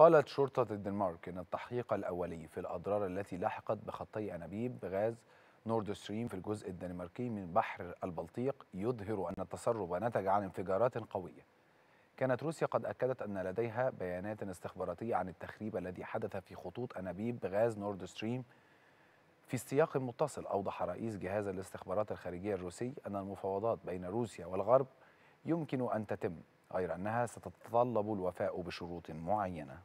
قالت شرطة الدنمارك إن التحقيق الأولي في الأضرار التي لاحقت بخطي أنابيب غاز نورد ستريم في الجزء الدنماركي من بحر البلطيق يظهر أن التسرب نتج عن انفجارات قوية كانت روسيا قد أكدت أن لديها بيانات استخباراتية عن التخريب الذي حدث في خطوط أنابيب غاز نورد ستريم في سياق متصل أوضح رئيس جهاز الاستخبارات الخارجية الروسي أن المفاوضات بين روسيا والغرب يمكن أن تتم غير أنها ستتطلب الوفاء بشروط معينة